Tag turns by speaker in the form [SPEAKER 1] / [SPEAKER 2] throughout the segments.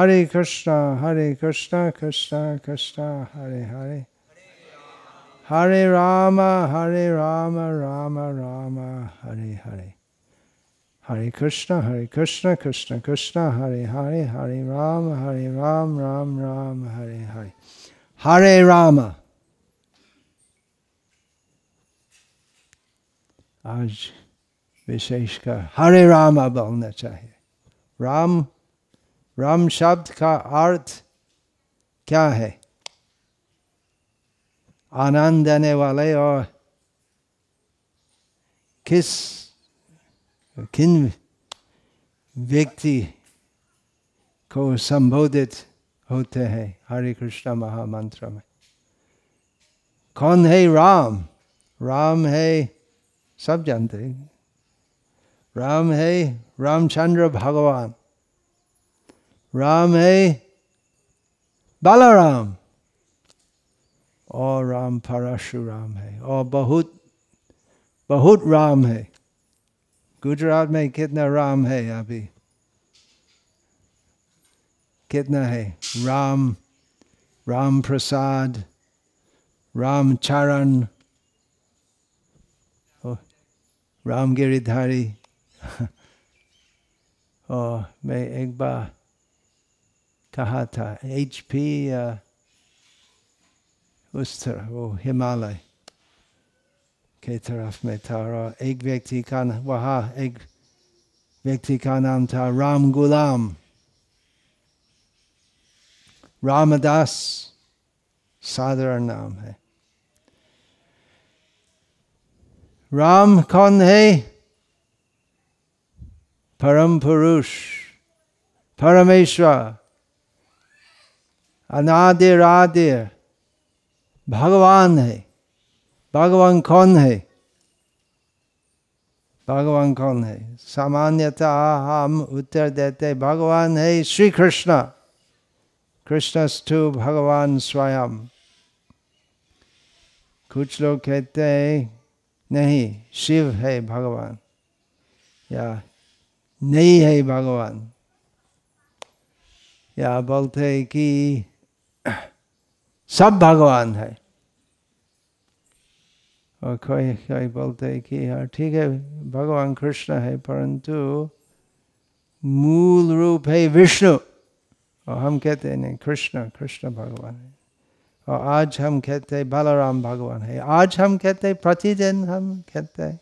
[SPEAKER 1] Hare Krishna, Hare Krishna, Krishna Krishna, Hare Hare. Hare Rama, Hare Rama, Rama Rama, Hare Hare. Hare Krishna, Hare Krishna, Krishna Krishna, Hare Hare, Hare Rama, Hare Rama, Rama Rama, Hare Hare. Hare Rama. आज विशेषकर हरे रामा बोलना चाहिए राम राम शब्द का अर्थ क्या है आनंद देने वाले और किस किन व्यक्ति को संबोधित होते हैं हरे कृष्ण महामंत्र में कौन है राम राम है सब जानते हैं राम है रामचंद्र भगवान राम है बालाराम और राम परशुराम है और बहुत बहुत राम है गुजरात में कितना राम है अभी कितना है राम राम प्रसाद राम चरण राम गिरिधारी और मैं एक बार कहा था एच पी उस तरह वो हिमालय के तरफ में था और एक व्यक्ति का वहाँ एक व्यक्ति का नाम था राम गुलाम रामदास साधारण नाम है राम कौन है परम पुरुष परमेश्वर अनादे राधे भगवान है भगवान कौन है भगवान कौन है सामान्यतः हम उत्तर देते भगवान है श्री कृष्ण कृष्णस्तु भगवान स्वयं कुछ लोग कहते हैं नहीं शिव है भगवान या नहीं है भगवान या बोलते हैं कि सब भगवान है और कोई कोई बोलते हैं कि हाँ ठीक है भगवान कृष्ण है परंतु मूल रूप है विष्णु और हम कहते हैं नहीं कृष्ण कृष्ण भगवान है और आज हम कहते हैं बलराम भगवान है आज हम कहते हैं प्रतिदिन हम कहते हैं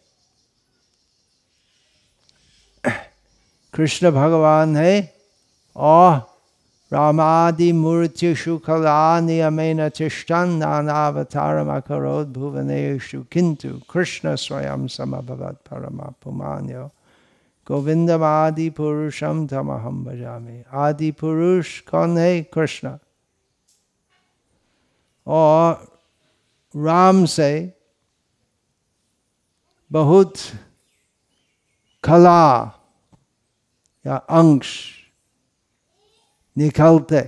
[SPEAKER 1] कृष्ण भगवान है और Ramadi Murti Shukalani Amena Tishtan Nanavataram Akarod Bhuvaneshu Kintu Krishna Swayam Samabhavat Paramapumanyo Govindam Adi Purusham Tamaham Bhajami Adi Purush Kone Krishna Or Ramse Bahut Kala Ya कला निकालते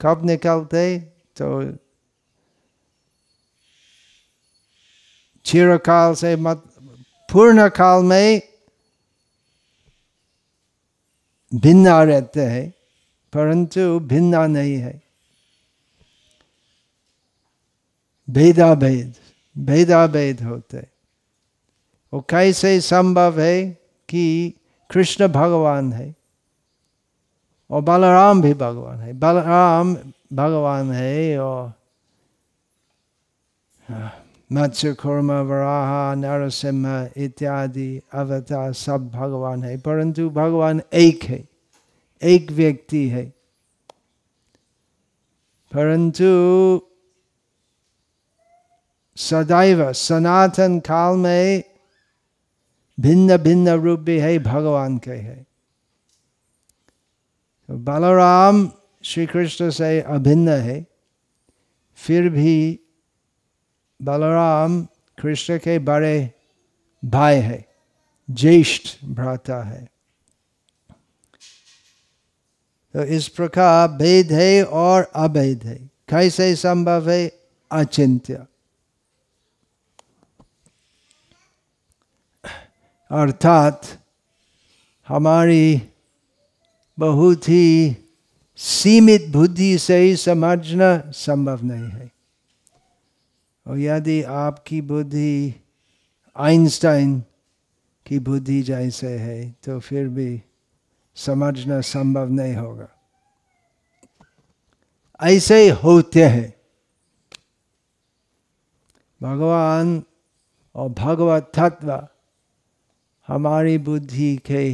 [SPEAKER 1] कब निकालते तो चिरकाल से मत पूर्ण काल में भिन्न रहते हैं परंतु भिन्न नहीं है भेदा भेद भेदा भेद होते वो कैसे संभव है कि कृष्ण भगवान है और बलराम भी भगवान है बलराम भगवान है और हाँ, मत्स्य वराह नरसिम्हा इत्यादि अवतार सब भगवान है परंतु भगवान एक है एक व्यक्ति है परंतु सदैव सनातन काल में भिन्न भिन्न रूप भी है भगवान के है तो बलराम श्री कृष्ण से अभिन्न है फिर भी बलराम कृष्ण के बड़े भाई है ज्येष्ठ भ्राता है तो इस प्रकार भेद है और अभेद है कैसे संभव है अचिंत्य अर्थात हमारी बहुत ही सीमित बुद्धि से ही समझना संभव नहीं है और यदि आपकी बुद्धि आइंस्टाइन की बुद्धि जैसे है तो फिर भी समझना संभव नहीं होगा ऐसे ही होते हैं भगवान और भगवत तत्व हमारी बुद्धि के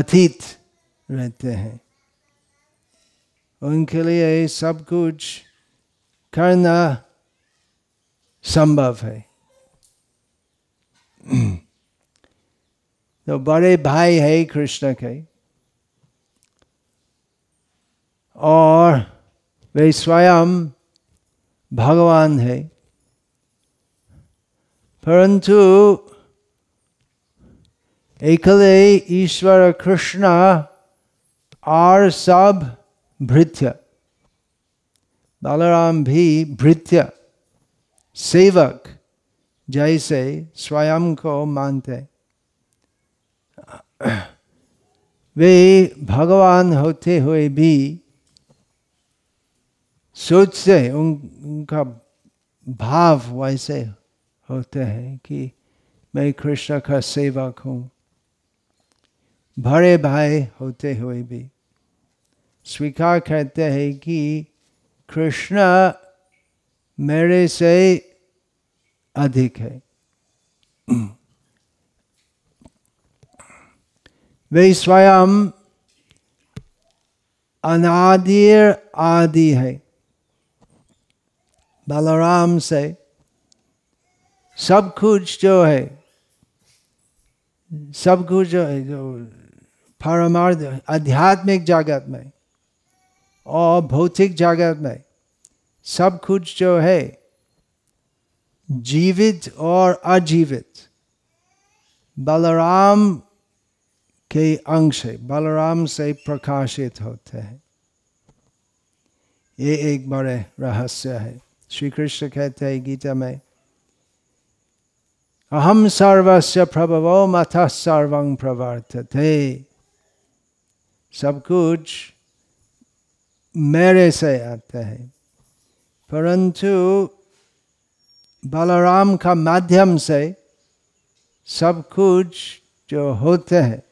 [SPEAKER 1] अतीत रहते हैं उनके लिए सब कुछ करना संभव है तो बड़े भाई है कृष्ण के और वे स्वयं भगवान है परंतु एकले ईश्वर कृष्ण आर सब भृत्य बलराम भी भृत्य सेवक जैसे स्वयं को मानते वे भगवान होते हुए भी सोच से उन, उनका भाव वैसे होते हैं कि मैं कृष्ण का सेवक हूँ भरे भाई होते हुए भी स्वीकार करते हैं कि कृष्ण मेरे से अधिक है वे स्वयं अनादिर आदि है बलराम से सब कुछ जो है सब कुछ जो है जो परमार्थ आध्यात्मिक जगत में और भौतिक जगत में सब कुछ जो है जीवित और अजीवित बलराम के अंश है बलराम से प्रकाशित होते हैं ये एक बड़े रहस्य है श्री कृष्ण कहते हैं गीता में अहम सर्वस्व प्रभवो मथ सर्वं प्रवर्तते सब कुछ मेरे से आते हैं परंतु बलराम का माध्यम से सब कुछ जो होते हैं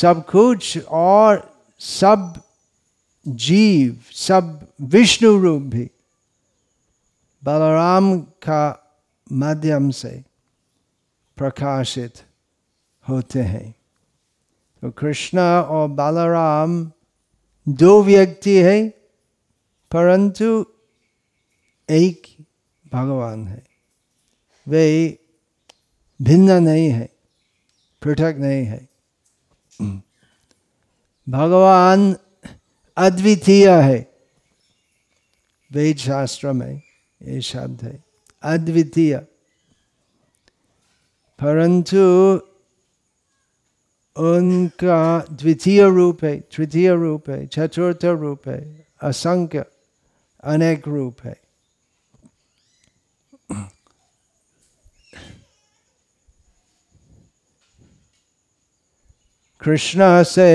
[SPEAKER 1] सब कुछ और सब जीव सब विष्णु रूप भी बलराम का माध्यम से प्रकाशित होते हैं तो कृष्णा और बलराम दो व्यक्ति है परंतु एक भगवान है वे भिन्न नहीं है पृथक नहीं है भगवान अद्वितीय है वेद शास्त्र में ये शब्द है अद्वितीय परंतु उनका द्वितीय रूप है तृतीय रूप है चतुर्थ रूप है असंख्य अनेक रूप है कृष्णा से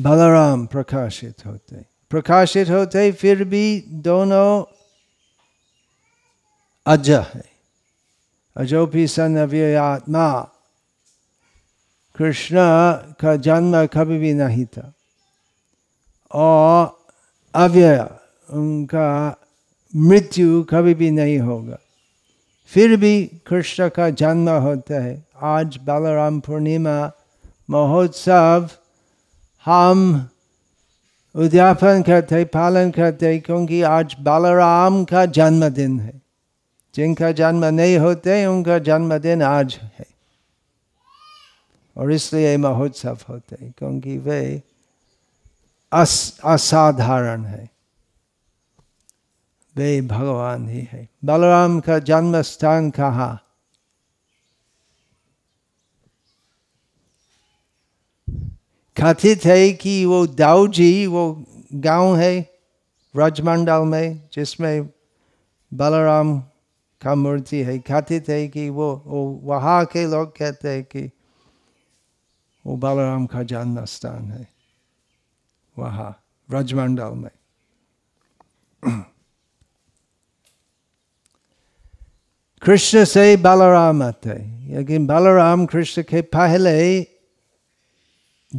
[SPEAKER 1] बलराम प्रकाशित होते प्रकाशित होते फिर भी दोनों अज है अजोपी सन आत्मा कृष्ण का जन्म कभी भी नहीं था और अव्यय उनका मृत्यु कभी भी नहीं होगा फिर भी कृष्ण का जन्म होता है आज बालाराम पूर्णिमा महोत्सव हम उद्यापन करते पालन करते क्योंकि आज बालाराम का जन्मदिन है जिनका जन्म नहीं होते उनका जन्मदिन आज है और इसलिए महोत्सव होते हैं क्योंकि वे अस असाधारण है वे भगवान ही है बलराम का जन्म स्थान कहाँ कथित है कि वो दाऊजी वो गांव है ब्रजमंडल में जिसमें बलराम का मूर्ति है कथित है कि वो, वो वहाँ के लोग कहते हैं कि वो बालाराम का जन्म स्थान है वहाँ ब्रजमंडल में कृष्ण से बालाराम आते लेकिन बालाराम कृष्ण के पहले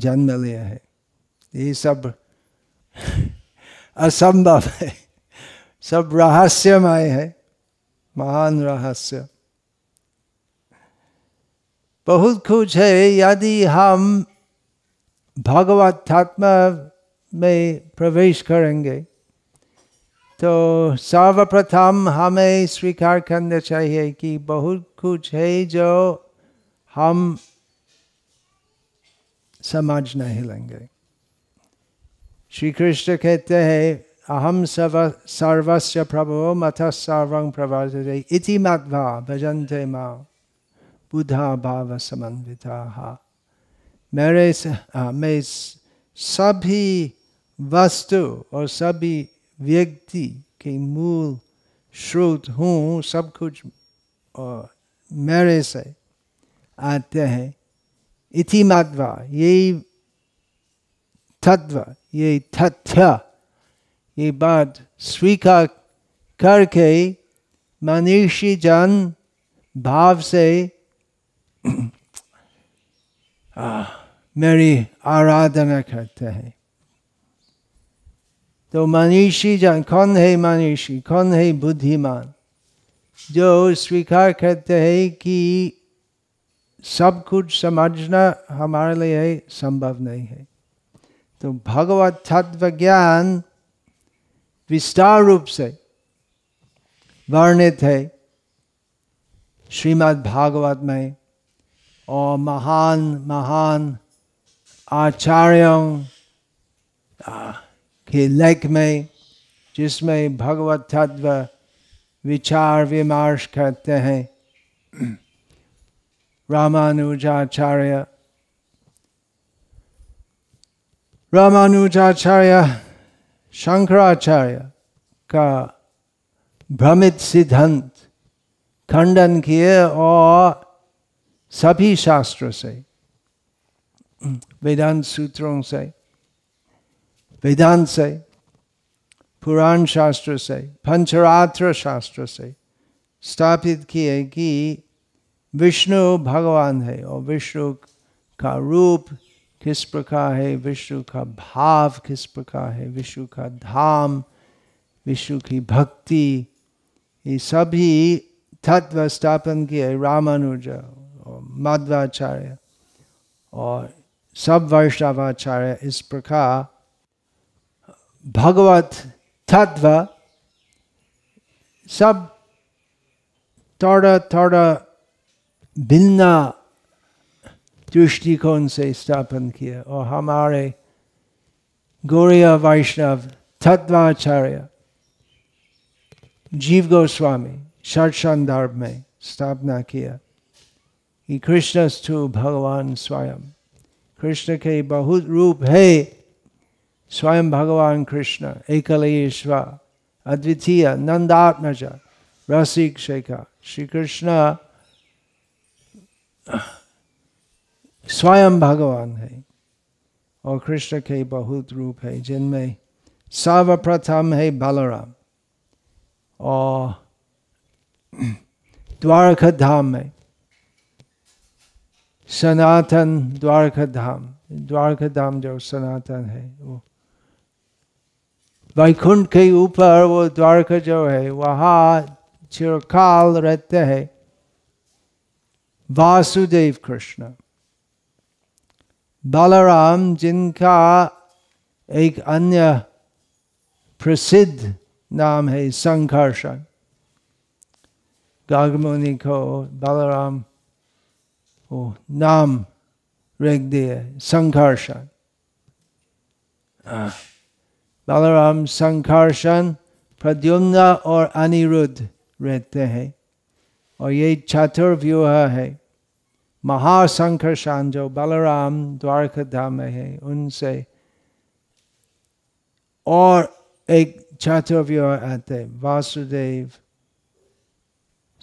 [SPEAKER 1] जन्म लिया है ये सब असंभव है सब रहस्यमय है महान रहस्य बहुत कुछ है यदि हम भगवतात्मा में प्रवेश करेंगे तो सर्वप्रथम हमें स्वीकार करना चाहिए कि बहुत कुछ है जो हम समझ नहीं लेंगे श्री कृष्ण कहते हैं अहम सर्व सर्वस्व प्रभो मथ सर्व प्रभा इति भजन थे माँ बुधा भाव समन्विता मेरे मैं सभी वस्तु और सभी व्यक्ति के मूल स्रोत हूँ सब कुछ और मेरे से आते हैं इति माधवा यही तत्व ये तथ्य ये बात स्वीकार करके मनीषी जन भाव से आ, मेरी आराधना करते हैं तो मनीषी जान कौन है मनीषी कौन है बुद्धिमान जो स्वीकार करते हैं कि सब कुछ समझना हमारे लिए संभव नहीं है तो भगवत तत्व ज्ञान विस्तार रूप से वर्णित है श्रीमद् भागवत में और महान महान आचार्यों के लेख में जिसमें भगवत तत्व विचार विमर्श करते हैं रामानुजाचार्य रामानुजाचार्य शंकराचार्य का भ्रमित सिद्धांत खंडन किए और सभी शास्त्र से वेदांत सूत्रों से वेदांत से पुराण शास्त्र से पंचरात्र शास्त्र से स्थापित किए कि विष्णु भगवान है और विष्णु का रूप किस प्रकार है विष्णु का भाव किस प्रकार है विष्णु का धाम विष्णु की भक्ति ये सभी तत्व स्थापन किए रामानुजा माध्वाचार्य और सब वैष्णवाचार्य इस प्रकार भगवत तत्व सब थोड़ा थोड़ा भिन्न दृष्टिकोण से स्थापन किया और हमारे गौरीय वैष्णव तत्वाचार्य जीव गोस्वामी षट संदर्भ में स्थापना किया कि कृष्णस्थु भगवान स्वयं कृष्ण के बहुत रूप है स्वयं भगवान कृष्ण एकलेश्वर अद्वितीय नंदात्मज रसिक शेखा श्री कृष्ण स्वयं भगवान है और कृष्ण के बहुत रूप है जिनमें सर्वप्रथम है बलराम और द्वारका धाम में सनातन द्वारका धाम द्वारका धाम जो सनातन है वो वैकुंठ के ऊपर वो द्वारका जो है वहाँ चिरकाल रहते हैं वासुदेव कृष्ण बालाराम जिनका एक अन्य प्रसिद्ध नाम है संघर्षण गागमुनि को बालाराम वो नाम रख दिए संघर्षण बलराम संघर्षण प्रद्युम्न और अनिरुद्ध रहते हैं और ये चतुर्व्यूह है महासंकर्षण जो बलराम द्वारका में है उनसे और एक चतुर्व्यूह आते वासुदेव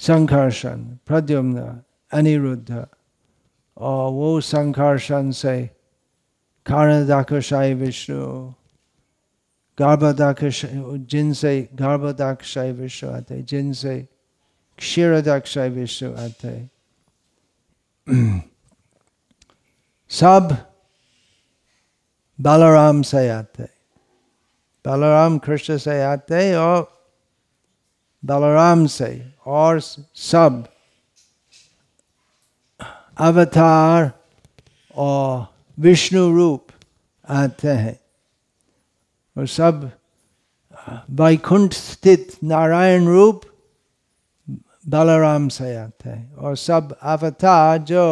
[SPEAKER 1] संघर्षण प्रद्युम्न अनिरुद्ध और वो संकर्षण से कारण दाक्षाई विष्णु गर्भदाक्ष जिनसे गर्भदाक्षाई विष्णु आते जिनसे क्षीरदाक्षाई विष्णु आते सब बलराम से आते बलराम कृष्ण से आते और बलराम से और सब अवतार और विष्णु रूप आते हैं और सब वैकुंठ स्थित नारायण रूप बलराम से आते हैं और सब अवतार जो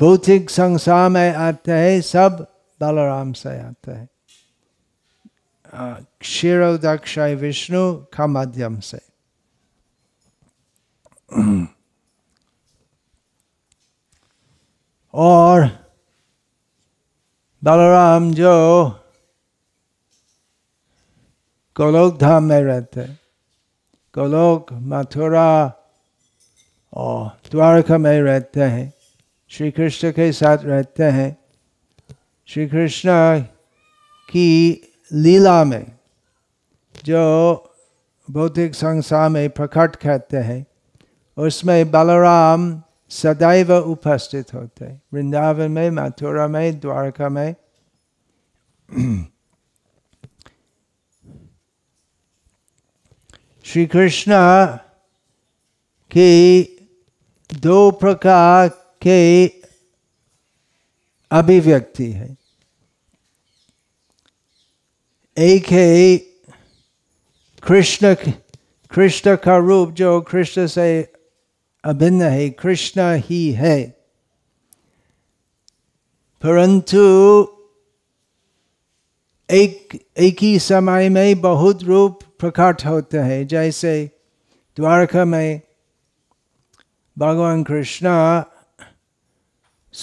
[SPEAKER 1] भौतिक संसार में आते हैं सब बलराम से आते हैं क्षीरोदक्षय विष्णु का माध्यम से और बलराम जो गोलोक धाम में रहते गोलोक मथुरा और द्वारका में रहते हैं श्री कृष्ण के साथ रहते हैं श्री कृष्ण की लीला में जो भौतिक संसार में प्रकट कहते हैं उसमें बलराम सदैव उपस्थित होते वृंदावन में मथुरा में द्वारका में श्री कृष्ण की दो प्रकार के अभिव्यक्ति है एक है कृष्ण कृष्ण का रूप जो कृष्ण से अभिन्न है कृष्ण ही है परंतु एक एक ही समय में बहुत रूप प्रकट होते हैं जैसे द्वारका में भगवान कृष्ण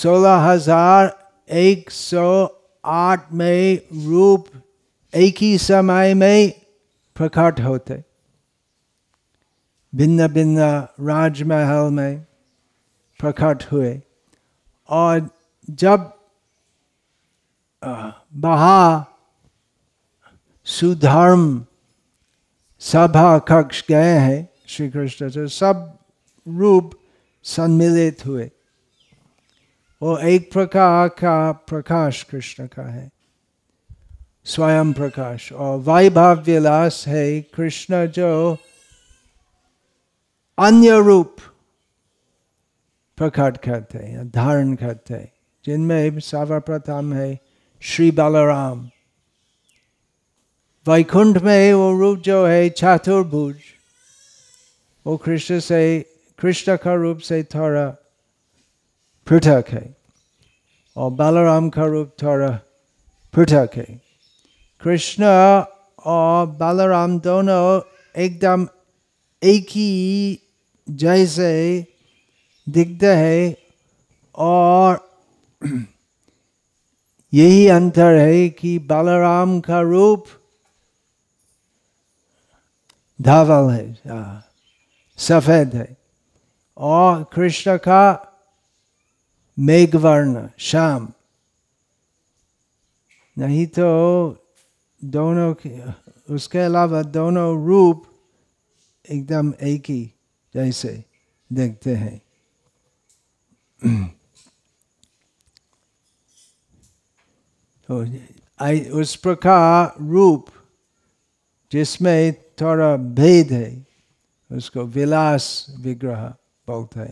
[SPEAKER 1] सोलह हजार एक सौ आठ में रूप एक ही समय में प्रकट होते भिन्न भिन्न राजमहल में प्रकट हुए और जब बहा सुधर्म सभा कक्ष गए हैं श्री कृष्ण से तो सब रूप सम्मिलित हुए वो एक प्रकार का प्रकाश कृष्ण का है स्वयं प्रकाश और वैभव विलास है कृष्ण जो अन्य रूप प्रकट करते हैं धारण करते हैं जिनमें सर्वप्रथम है श्री बलराम वैकुंठ में वो रूप जो है चातुर्भुज वो कृष्ण से कृष्ण का रूप से थोड़ा पृथक है और बलराम का रूप थोड़ा पृथक है कृष्ण और बलराम दोनों एकदम एक ही जैसे दिखते है और यही अंतर है कि बलराम का रूप धावल है हाँ, सफ़ेद है और कृष्ण का मेघवर्ण श्याम नहीं तो दोनों उसके अलावा दोनों रूप एकदम एक ही जैसे देखते हैं तो उस प्रकार रूप जिसमें थोड़ा भेद है उसको विलास विग्रह बहुत है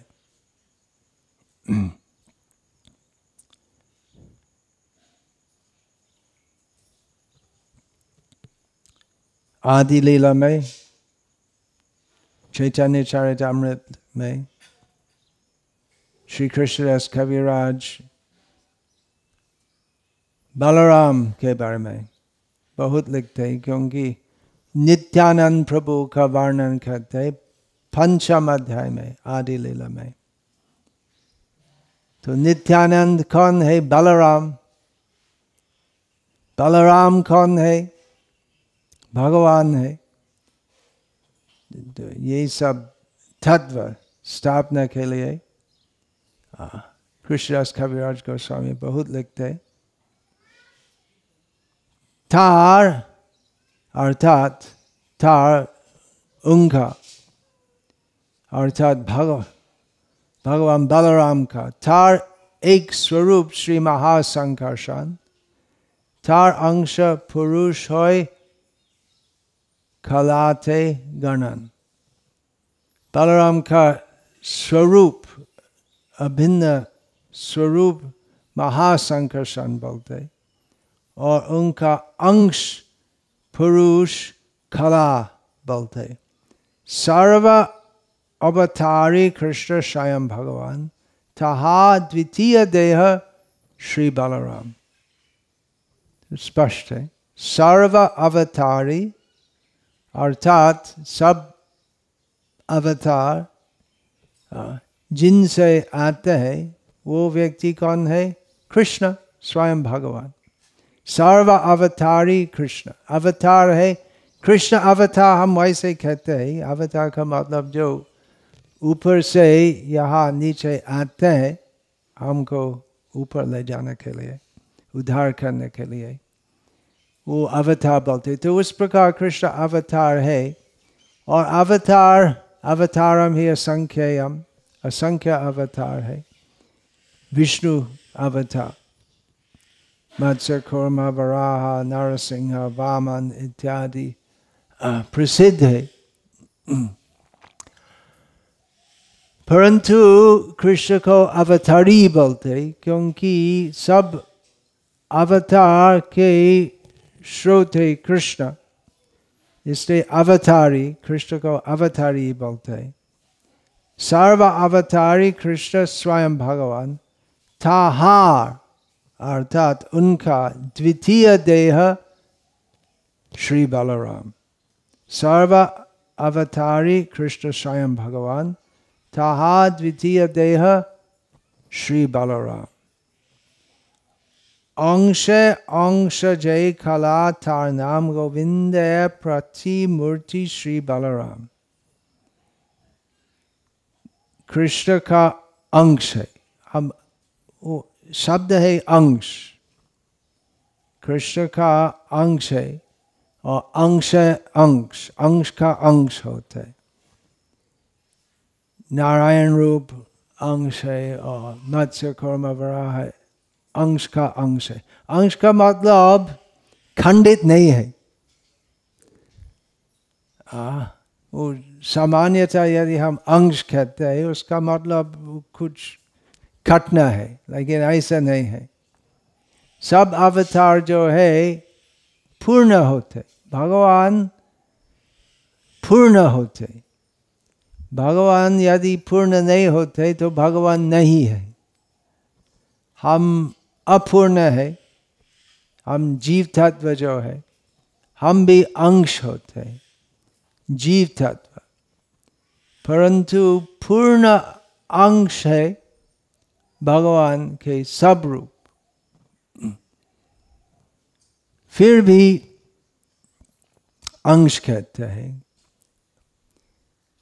[SPEAKER 1] आदि लीला में चैतन्य चरितमृत में श्री कृष्णदास कविराज बलराम के बारे में बहुत लिखते हैं क्योंकि नित्यानंद प्रभु का वर्णन करते पंचम अध्याय में आदि लीला में तो नित्यानंद कौन है बलराम बलराम कौन है भगवान है ये सब तत्व स्थापना के लिए कृष्णदास कविराज गोस्वामी बहुत लिखते थार अर्थात थार उनका अर्थात भगव भगवान बलराम का थार एक स्वरूप श्री महासंकर्षण थार अंश पुरुष होय kalate ganan. Balaram ka swarup, abhinna स्वरूप महासंकर्षण बोलते और उनका अंश पुरुष कला बोलते सर्व अवतारी कृष्ण स्वयं भगवान तहा द्वितीय देह श्री बलराम स्पष्ट है सर्व अवतारी अर्थात सब अवतार जिनसे आते हैं वो व्यक्ति कौन है कृष्ण स्वयं भगवान सर्व अवतारी कृष्ण अवतार है कृष्ण अवतार हम वैसे कहते हैं अवतार का मतलब जो ऊपर से यहाँ नीचे आते हैं हमको ऊपर ले जाने के लिए उद्धार करने के लिए वो अवतार बोलते तो उस प्रकार कृष्ण अवतार है और अवतार अवतारम ही असंख्यम असंख्य अवतार है विष्णु अवतार मत्स्य खुर्मा वराह नरसिंह वामन इत्यादि प्रसिद्ध है परंतु कृष्ण को अवतारी बोलते क्योंकि सब अवतार के श्रोते कृष्ण इसलिए अवतारी कृष्ण को अवतारी बोलते हैं सर्व अवतारी कृष्ण स्वयं भगवान थाहार अर्थात उनका द्वितीय देह श्री बलराम सर्व अवतारी कृष्ण स्वयं भगवान थाहा द्वितीय देह श्री बलराम अंश Angsha Jai Kala Tarnam Govinde Prati मूर्ति श्री बलराम कृष्ण का अंश है हम वो शब्द है अंश कृष्ण का अंश है और अंश अंश अंश का अंश होता है नारायण रूप अंश है और मत्स्य कर्म वरा है अंश का अंश है अंश का मतलब खंडित नहीं है आ, वो सामान्यतः यदि हम अंश कहते हैं उसका मतलब कुछ घटना है लेकिन ऐसा नहीं है सब अवतार जो है पूर्ण होते भगवान पूर्ण होते भगवान यदि पूर्ण नहीं होते तो भगवान नहीं है हम अपूर्ण है हम जीव तत्व जो है हम भी अंश होते हैं जीव तत्व परंतु पूर्ण अंश है भगवान के सब रूप फिर भी अंश कहते हैं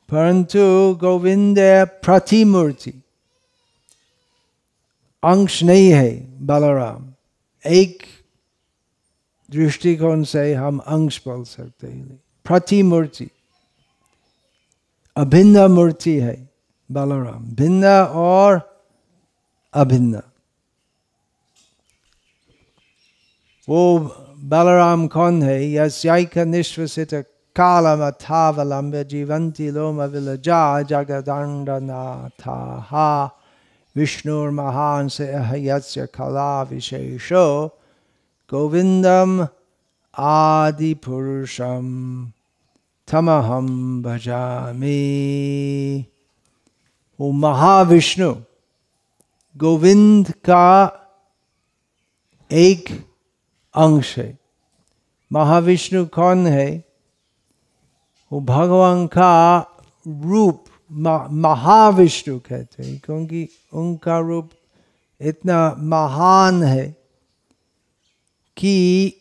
[SPEAKER 1] परंतु गोविंद प्रतिमूर्ति अंश नहीं है बलराम एक दृष्टिकोण से हम अंश बोल सकते हैं प्रतिमूर्ति अभिन्न मूर्ति है बलराम भिन्न और अभिन्न वो बलराम कौन है यस्यायिक निश्वसित कालम अथावलंब जीवंती लोम था हा विष्णुर्महान से अहयस्य कला विशेषो गोविंदम आदि पुरुषम थमहम भजामी वो महाविष्णु गोविंद का एक अंश है महाविष्णु कौन है वो भगवान का रूप महाविष्णु कहते हैं क्योंकि उनका रूप इतना महान है कि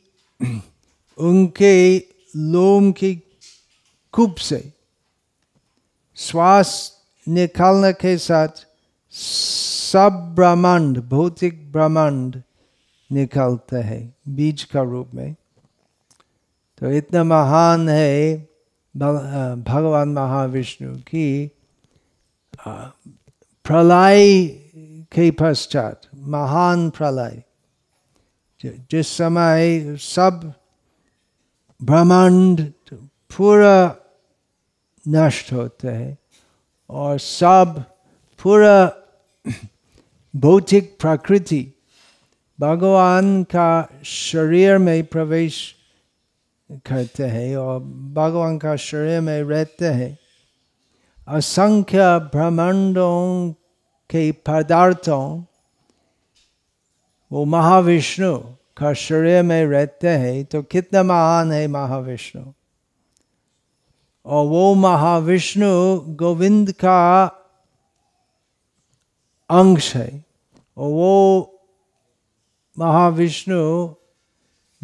[SPEAKER 1] उनके लोम की खूब से श्वास निकालने के साथ सब ब्रह्मांड भौतिक ब्रह्मांड निकालते है बीज का रूप में तो इतना महान है भगवान महाविष्णु की प्रलय के पश्चात महान प्रलय जिस समय सब ब्रह्मांड पूरा नष्ट होते हैं और सब पूरा भौतिक प्रकृति भगवान का शरीर में प्रवेश करते हैं और भगवान का शरीर में रहते हैं असंख्य ब्रह्मांडों के पदार्थों वो महाविष्णु का शरीर में रहते हैं तो कितना महान है महाविष्णु और वो महाविष्णु गोविंद का अंश है और वो महाविष्णु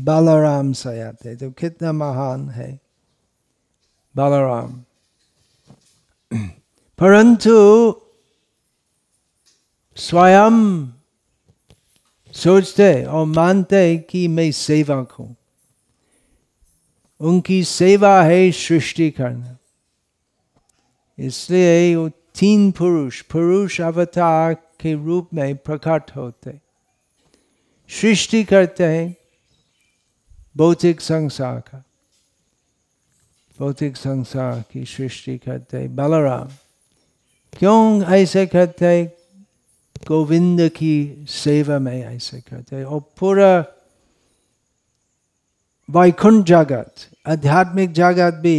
[SPEAKER 1] बलराम से आते तो कितना महान है बलराम परंतु स्वयं सोचते और मानते कि मैं सेवक हूं उनकी सेवा है सृष्टि करना इसलिए वो तीन पुरुष पुरुष अवतार के रूप में प्रकट होते सृष्टि करते हैं भौतिक संसार का भौतिक संसार की सृष्टि करते हैं बलराम क्यों ऐसे करते हैं गोविंद की सेवा में ऐसे करते हैं और पूरा वैकुंठ जगत आध्यात्मिक जगत भी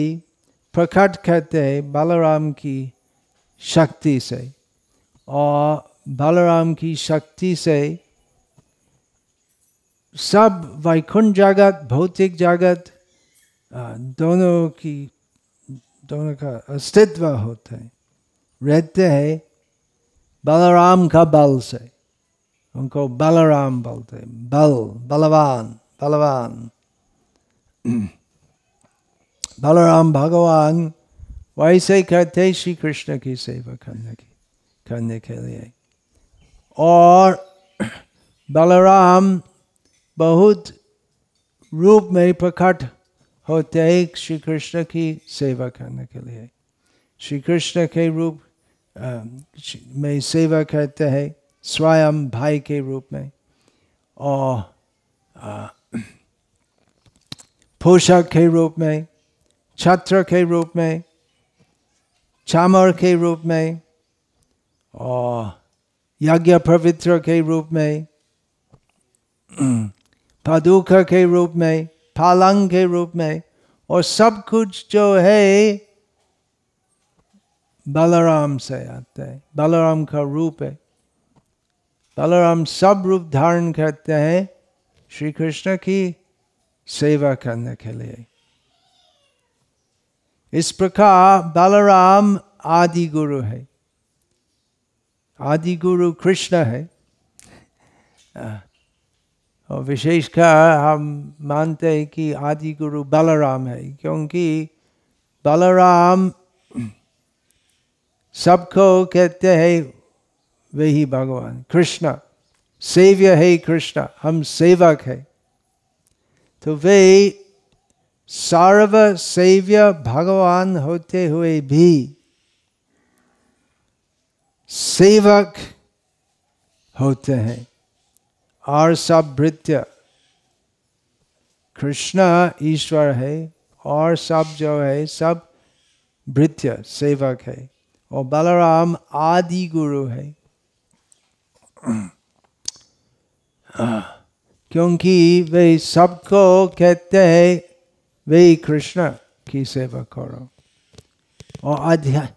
[SPEAKER 1] प्रकट करते हैं बलराम की शक्ति से और बलराम की शक्ति से सब वैकुंठ जगत भौतिक जगत दोनों की दोनों का अस्तित्व होता है रहते हैं बलराम का बल से उनको बलराम बोलते हैं बल बलवान बलवान बलराम भगवान वैसे करते श्री कृष्ण की सेवा करने की करने के लिए और बलराम बहुत रूप में प्रकट होते एक श्री कृष्ण की सेवा करने के लिए श्री कृष्ण के रूप में सेवा करते हैं स्वयं भाई के रूप में और पोषक के रूप में छात्र के रूप में चामर के रूप में और यज्ञ पवित्र के रूप में पादुका के रूप में पालंग के रूप में और सब कुछ जो है बलराम से आते हैं बलराम का रूप है बलराम सब रूप धारण करते हैं श्री कृष्ण की सेवा करने के लिए इस प्रकार बलराम आदि गुरु है आदि गुरु कृष्ण है और विशेषकर हम मानते हैं कि आदि गुरु बलराम है क्योंकि बलराम सबको कहते हैं वही भगवान कृष्ण सेव्य है कृष्ण हम सेवक है तो वे सर्व सेव्य भगवान होते हुए भी सेवक होते हैं और सब भृत्य कृष्ण ईश्वर है और सब जो है सब भृत्य सेवक है और बलराम आदि गुरु है क्योंकि वे सबको कहते हैं वे कृष्ण की सेवा करो और अध्या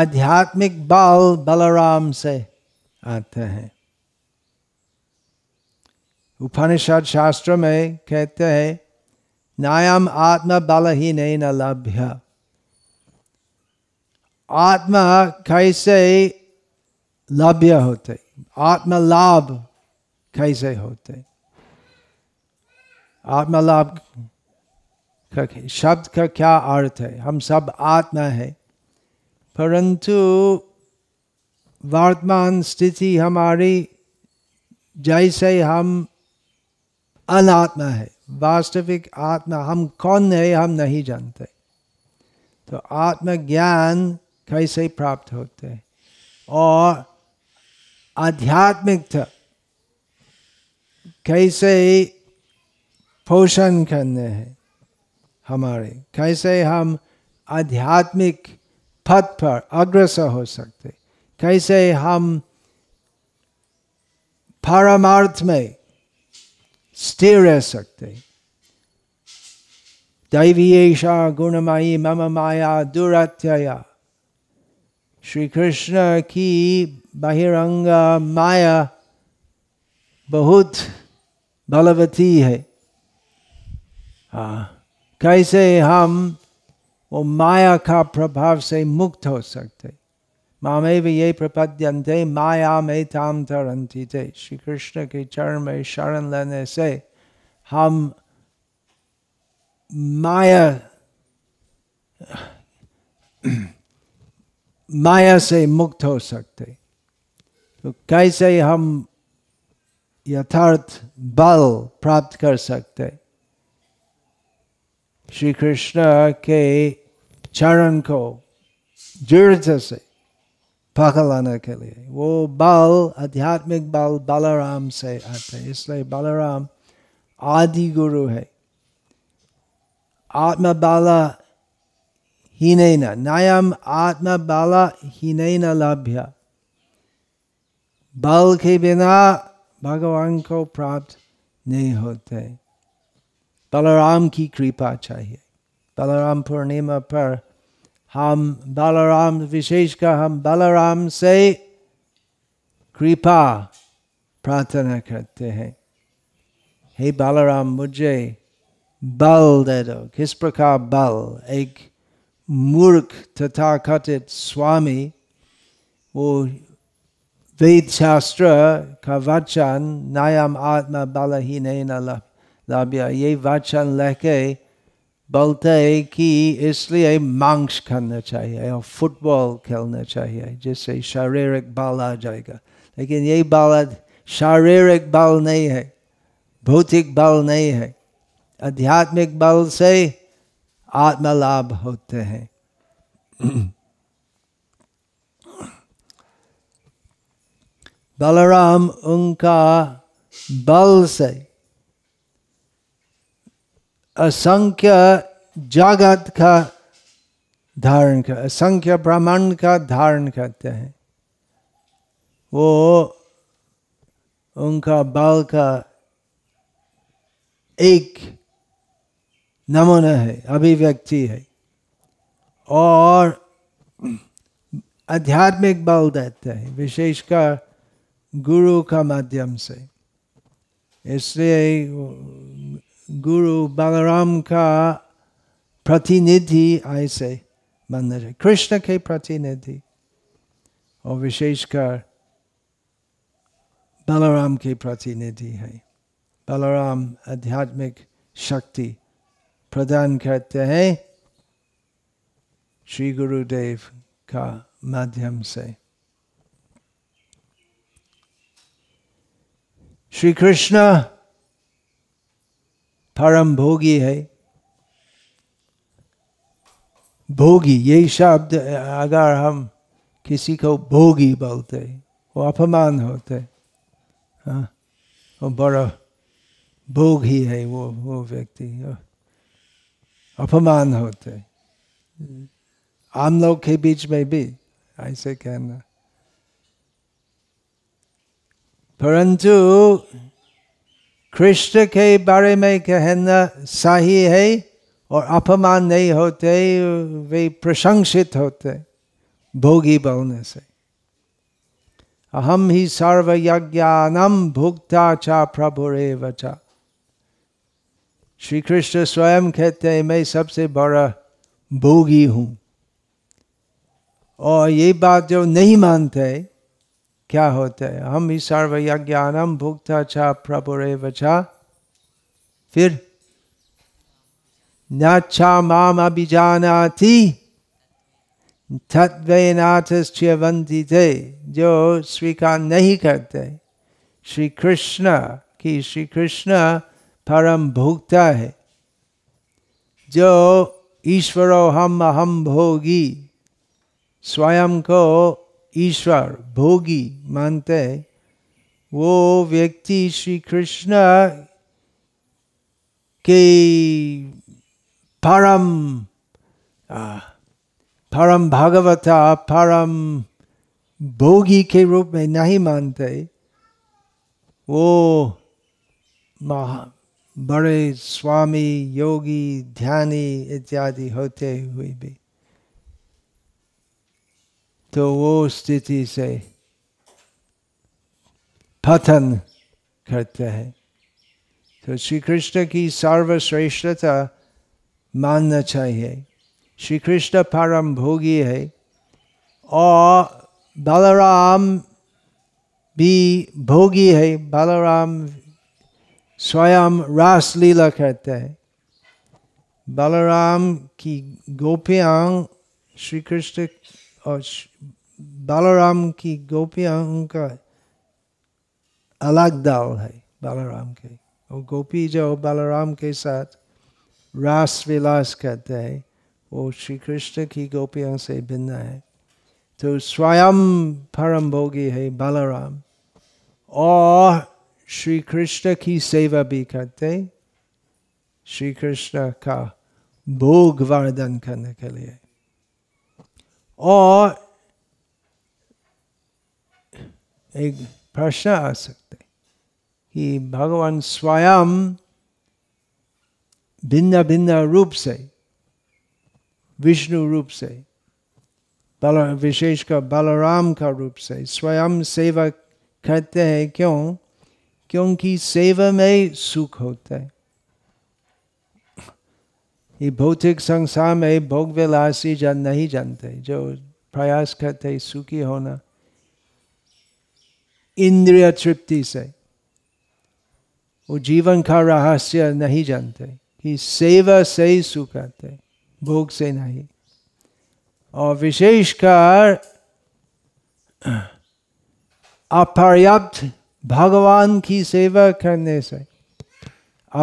[SPEAKER 1] आध्यात्मिक बाल बलराम से आते हैं उपनिषद शास्त्र में कहते हैं नायाम आत्मा बल ही नहीं न लभ्य आत्मा कैसे लभ्य होते आत्मलाभ कैसे होते आत्मलाभ शब्द का क्या अर्थ है हम सब आत्मा है परंतु वर्तमान स्थिति हमारी जैसे हम अनात्मा है वास्तविक आत्मा हम कौन है हम नहीं जानते तो आत्मज्ञान कैसे प्राप्त होते हैं और आध्यात्मिकता कैसे पोषण करने हैं हमारे कैसे हम आध्यात्मिक पथ पर अग्रसर हो सकते कैसे हम परमार्थ में स्थिर रह सकते दैवीयेशा गुणमयी मम माया दुरात्यया श्री कृष्ण की बहिरंग माया बहुत बलवती है हाँ कैसे हम वो माया का प्रभाव से मुक्त हो सकते मामेव ये प्रपद्यंते माया में ताम तरंती थे श्री कृष्ण के चरण में शरण लेने से हम माया माया से मुक्त हो सकते तो कैसे हम यथार्थ बल प्राप्त कर सकते श्री कृष्ण के चरण को दृढ़ से पकड़ाने के लिए वो बल आध्यात्मिक बल बलराम से आते हैं इसलिए बलराम आदि गुरु है आत्मा बाला ही नहीं ना नयम आत्मा बाला ही नहीं ना लभ्य बल के बिना भगवान को प्राप्त नहीं होते बलराम की कृपा चाहिए बलराम पूर्णिमा पर हम बलराम विशेषकर हम बलराम से कृपा प्रार्थना करते हैं हे बलराम मुझे बल दे दो किस प्रकार बल एक मूर्ख तथा कथित स्वामी वो वेद शास्त्र का वचन नयम आत्मा बलहीन न लाभ्य ये वचन लेके बोलते हैं कि इसलिए मांस खाना चाहिए और फुटबॉल खेलना चाहिए जिससे शारीरिक बाल आ जाएगा लेकिन यही बाल शारीरिक बल नहीं है भौतिक बल नहीं है आध्यात्मिक बल से आत्मलाभ होते हैं बलराम उनका बल से असंख्य जागत का धारण कर असंख्य ब्रह्मांड का धारण करते हैं वो उनका बाल का एक नमूना है अभिव्यक्ति है और आध्यात्मिक बल देते हैं विशेषकर गुरु का माध्यम से इसलिए गुरु बलराम का प्रतिनिधि ऐसे मानना चाहिए कृष्ण के प्रतिनिधि और विशेषकर बलराम के प्रतिनिधि है बलराम आध्यात्मिक शक्ति प्रदान करते हैं श्री गुरुदेव का माध्यम से श्री कृष्ण परम भोगी है भोगी यही शब्द अगर हम किसी को भोगी बोलते वो अपमान होते हाँ वो बड़ा भोग ही है वो वो व्यक्ति अपमान होते आम लोग के बीच में भी ऐसे कहना परंतु कृष्ण के बारे में कहना सही है और अपमान नहीं होते वे प्रशंसित होते भोगी बोलने से अहम ही सर्वयज्ञानम भुगता चा प्रभु रे वचा श्री कृष्ण स्वयं कहते हैं मैं सबसे बड़ा भोगी हूँ और ये बात जो नहीं मानते क्या होते हैं हम ही सर्वयज्ञानम भुक्ता छा प्रभुरेव छा फिर नच्छा माम अभिजानाती तत्वनाथस्वंती थे जो स्वीकार नहीं करते श्री कृष्ण कि श्री कृष्ण परम भोक्ता है जो ईश्वरो हम अहम भोगी स्वयं को ईश्वर भोगी मानते वो व्यक्ति श्री कृष्ण के परम परम भागवता परम भोगी के रूप में नहीं मानते वो महा बड़े स्वामी योगी ध्यानी इत्यादि होते हुए भी तो वो स्थिति से पतन करते हैं तो श्री कृष्ण की सर्वश्रेष्ठता मानना चाहिए श्री कृष्ण परम भोगी है और बलराम भी भोगी है बलराम स्वयं रास लीला करते हैं बलराम की गोपियाँ श्री कृष्ण और बालाराम की गोपियाँ उनका अलग दाल है बालाराम के और गोपी जो बालाराम के साथ रास विलास करते हैं वो श्री कृष्ण की गोपियाँ से भिन्न है तो स्वयं परम भोगी है बालाराम और श्री कृष्ण की सेवा भी करते श्री कृष्ण का भोग वर्धन करने के लिए और एक प्रश्न आ सकते कि भगवान स्वयं भिन्न भिन्न रूप से विष्णु रूप से बल विशेषकर बलराम का रूप से स्वयं सेवा करते हैं क्यों क्योंकि सेवा में सुख होता है ये भौतिक संसार में भोग विलासी जन नहीं जानते जो प्रयास करते सुखी होना इंद्रिय तृप्ति से वो जीवन का रहस्य नहीं जानते कि सेवा से ही सुख आते भोग से नहीं और विशेषकर अपर्याप्त भगवान की सेवा करने से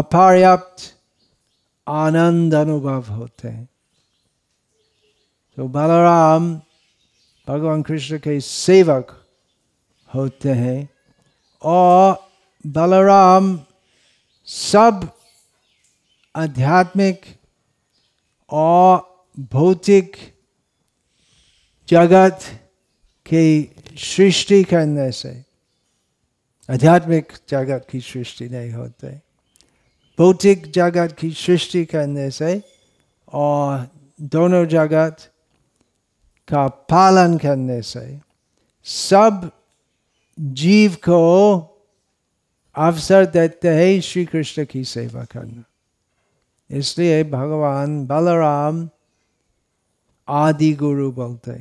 [SPEAKER 1] अपर्याप्त आनंद अनुभव होते हैं तो बलराम भगवान कृष्ण के सेवक होते हैं और बलराम सब आध्यात्मिक और भौतिक जगत की सृष्टि करने से आध्यात्मिक जगत की सृष्टि नहीं होते भौतिक जगत की सृष्टि करने से और दोनों जगत का पालन करने से सब जीव को अवसर देते हैं श्री कृष्ण की सेवा करना इसलिए भगवान बलराम आदि गुरु बोलते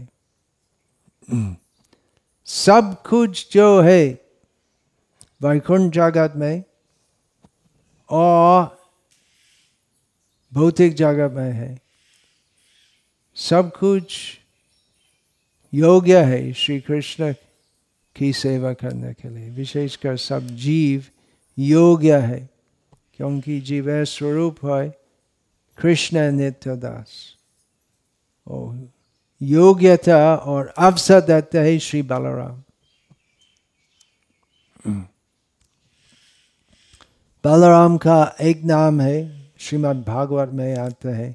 [SPEAKER 1] सब कुछ जो है वैकुंठ जगत में और भौतिक जगह में है सब कुछ योग्य है श्री कृष्ण की सेवा करने के लिए विशेषकर सब जीव योग्य है क्योंकि जीव स्वरूप है कृष्ण नित्य दास योग्यता और अवसर देते हैं श्री बालाराम हम्म। बलराम का एक नाम है श्रीमद् भागवत में आते हैं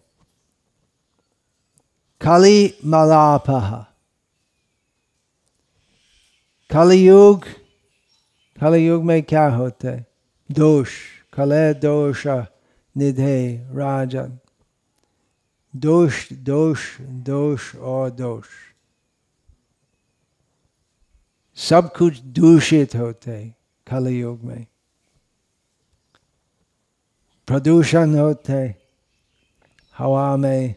[SPEAKER 1] खाली मलापहा कलयुग कलयुग में क्या होता है दोष कले दोष निधे राजन दोष दोष दोष और दोष सब कुछ दूषित होते कलयुग में प्रदूषण होते हवा में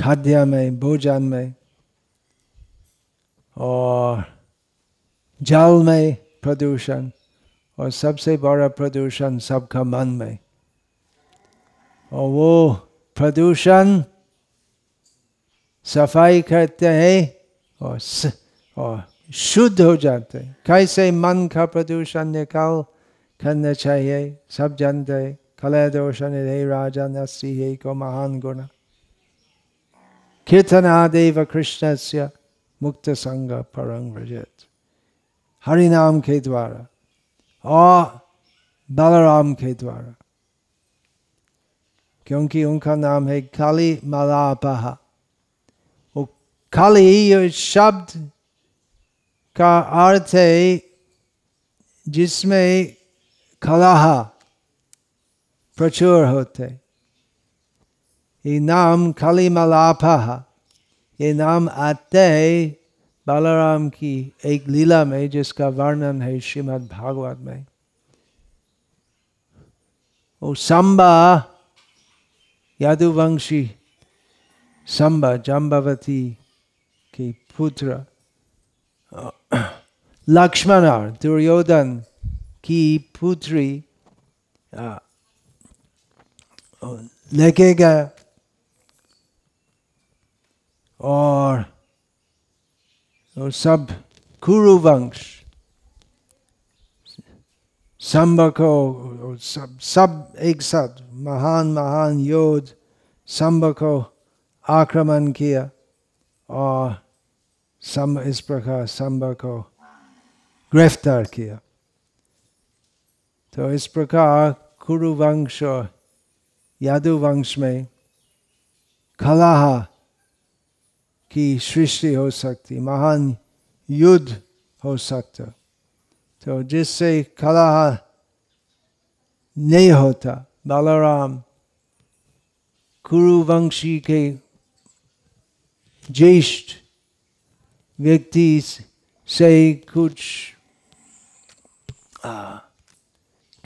[SPEAKER 1] खाद्य में भोजन में और जल में प्रदूषण और सबसे बड़ा प्रदूषण सबका मन में और वो प्रदूषण सफाई करते हैं और और शुद्ध हो जाते हैं कैसे मन का प्रदूषण निकाल करने चाहिए सब जानते कलय दोष निधे राजा नस्सी हे को महान गुण कीर्तनादेव कृष्ण से मुक्त संग परंग हरिनाम के द्वारा और बलराम के द्वारा क्योंकि उनका नाम है काली मलापहा वो काली शब्द का अर्थ है जिसमें कलाह प्रचुर होते ये नाम कलिमलापा ये नाम आते बालाराम की एक लीला में जिसका वर्णन है श्रीमद् भागवत में वो संबा यादुवंशी संबा जम्बावती के पुत्र लक्ष्मण दुर्योधन कि पुत्री लेके गया और, और सब कुरु वंश संबको सब सब एक साथ महान महान योद्ध संबको आक्रमण किया और सम इस प्रकार संबको गिरफ्तार किया तो इस प्रकार कुरुवंश वंश और यादव वंश में कलाह की सृष्टि हो सकती महान युद्ध हो सकता तो जिससे कलाह नहीं होता बलराम कुरुवंशी के ज्येष्ठ व्यक्ति से कुछ आ,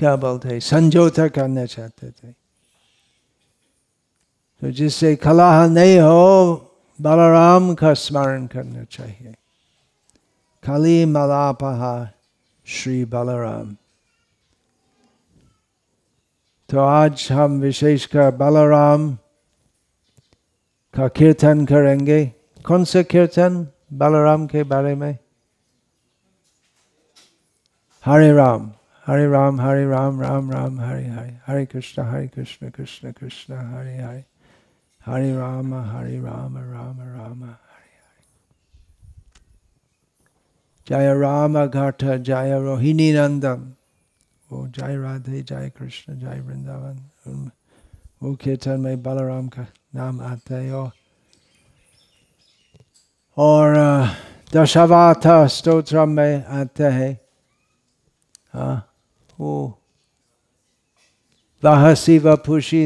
[SPEAKER 1] क्या बोलते हैं समझौता करना चाहते थे तो जिससे खलाह नहीं हो बलराम का स्मरण करना चाहिए खाली मलापहा श्री बलराम तो आज हम विशेषकर बलराम का कीर्तन करेंगे कौन सा कीर्तन बलराम के बारे में हरे Ram Hare Ram, Hare Ram, Ram Ram, Hare Hare, Hare Krishna, Hare Krishna, Krishna Krishna, Hare Hare, Hare Rama, Hare Rama, Rama Rama, Hare Hare. Jaya Rama Gata, Jaya Rohini Nandam, Oh, Jai Radhe, Jai Krishna, Jai Vrindavan, Mukhya Tanmay Balaram ka Nam Atayo, Or दशावाथ स्त्रोत्र में आते हैं हाँ वो वाहसी वपुषी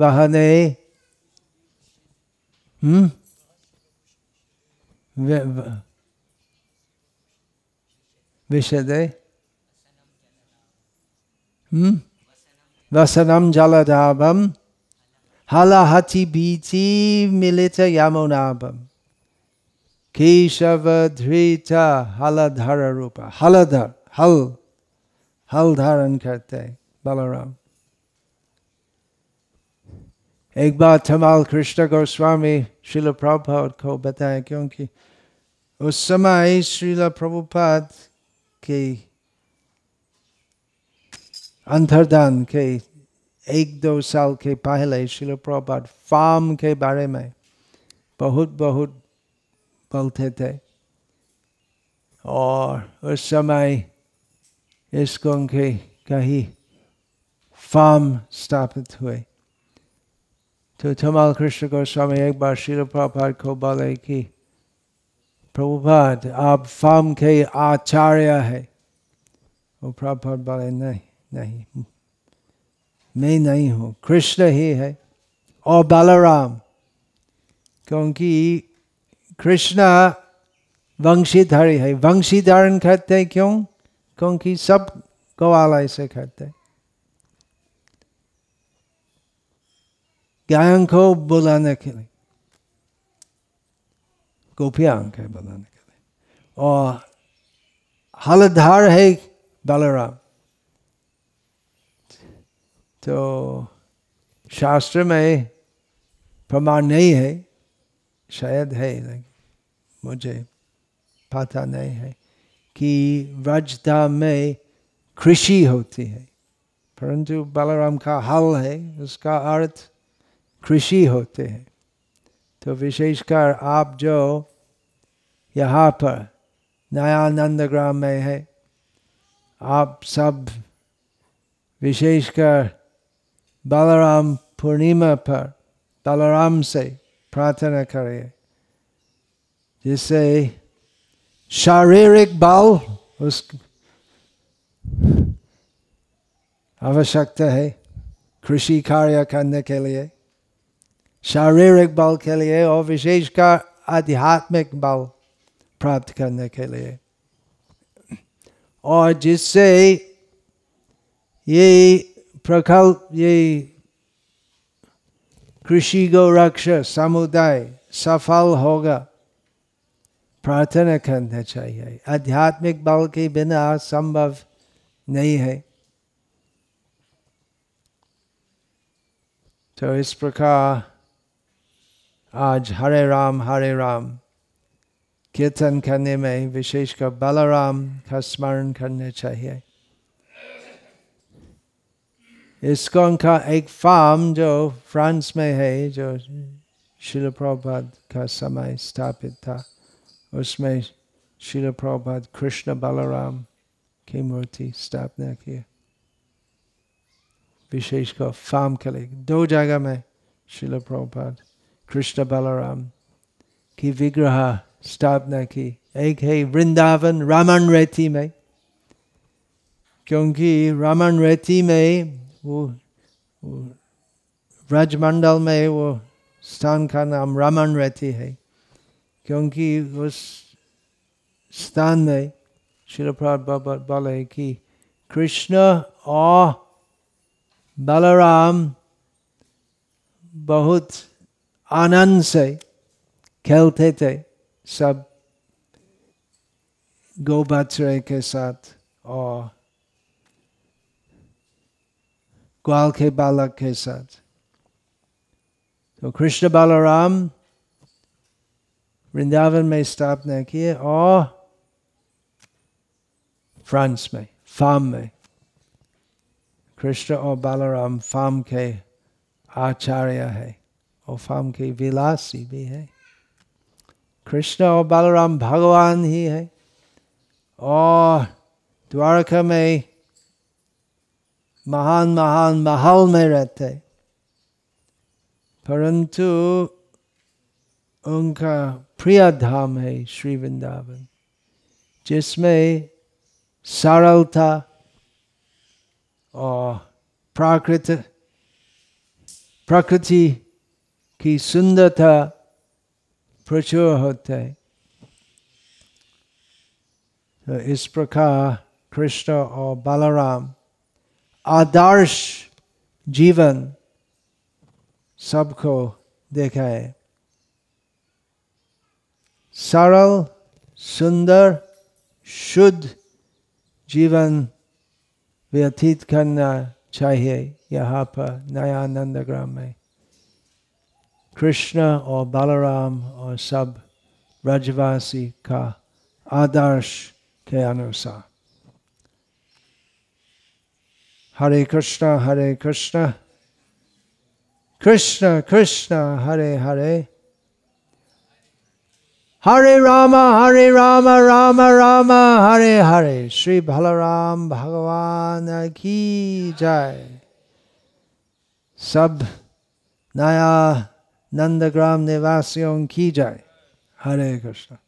[SPEAKER 1] वाहने विशदे वसनम जलधाभम हलाहति बीति मिलित यमुनाभम केशव धृत हलधर रूप हलधर हल हल धारण करते बलराम एक बार थमाल कृष्ण गोस्वामी शिल प्रभुपाद को बताया क्योंकि उस समय श्रीला प्रभुपाद के अंतर्दान के एक दो साल के पहले श्रील प्रभुपाद फार्म के बारे में बहुत बहुत बोलते थे और उस समय इसकोन के कहीं फार्म स्थापित हुए तो थमाल कृष्ण को स्वामी एक बार शिल प्रभात को बोले कि प्रभुपाद आप फार्म के आचार्य है वो प्रभात बोले नहीं नहीं मैं नहीं हूँ कृष्ण ही है और बलराम क्योंकि कृष्ण वंशीधारी है वंशीधारण कहते हैं क्यों क्योंकि सब ग्वाला ऐसे कहते हैं को बुलाने के लिए अंक है बुलाने के लिए और हलधार है बलराम तो शास्त्र में प्रमाण नहीं है शायद है मुझे पता नहीं है कि व्रजता में कृषि होती है परंतु बलराम का हल है उसका अर्थ कृषि होते हैं तो विशेषकर आप जो यहाँ पर नयानंद ग्राम में है आप सब विशेषकर बलराम पूर्णिमा पर बलराम से प्रार्थना करें जिससे शारीरिक बल उस आवश्यकता है कृषि कार्य करने के लिए शारीरिक बल के लिए और विशेषकर आध्यात्मिक बल प्राप्त करने के लिए और जिससे ये प्रकल्प ये कृषि गौरक्ष समुदाय सफल होगा प्रार्थना करना चाहिए आध्यात्मिक बल के बिना संभव नहीं है तो इस प्रकार आज हरे राम हरे राम कीर्तन करने में विशेषकर बलराम का स्मरण करना चाहिए इसको का एक फार्म जो फ्रांस में है जो शिल का समय स्थापित था उसमें शिल प्रभात कृष्ण बलराम की मूर्ति स्थापना की विशेषकर फार्म के लिए दो जगह में शिल प्रभात कृष्ण बलराम की विग्रह स्थापना की एक है वृंदावन रामन रेती में क्योंकि रामन रेती में वो, वो राजमंडल में वो स्थान का नाम रामन रेती है क्योंकि उस स्थान में शिलप्रद बाबा बोले कि कृष्ण और बलराम बहुत आनंद से खेलते थे सब गौ के साथ और ग्वाल के बालक के साथ तो कृष्ण बलराम वृंदावन में स्थापना किए और फ्रांस में फार्म में कृष्ण और बालाराम फार्म के आचार्य है और फार्म के विलासी भी है कृष्ण और बालाराम भगवान ही है और द्वारका में महान महान महल में रहते परंतु उनका प्रिय धाम है श्री वृंदावन जिसमें सरलता और प्राकृत प्रकृति की सुंदरता प्रचुर होता है तो इस प्रकार कृष्ण और बलराम आदर्श जीवन सबको देखा है सरल सुंदर शुद्ध जीवन व्यतीत करना चाहिए यहाँ पर नयानंद ग्राम में कृष्ण और बलराम और सब ब्रजवासी का आदर्श के अनुसार हरे कृष्णा हरे कृष्णा कृष्ण कृष्ण हरे हरे Hare Rama, Hare Rama, Rama Rama, Hare Hare. Sri Balaram Bhagavan ki jai. Sab Naya Nandagram Nivasion ki jai. Hare Krishna.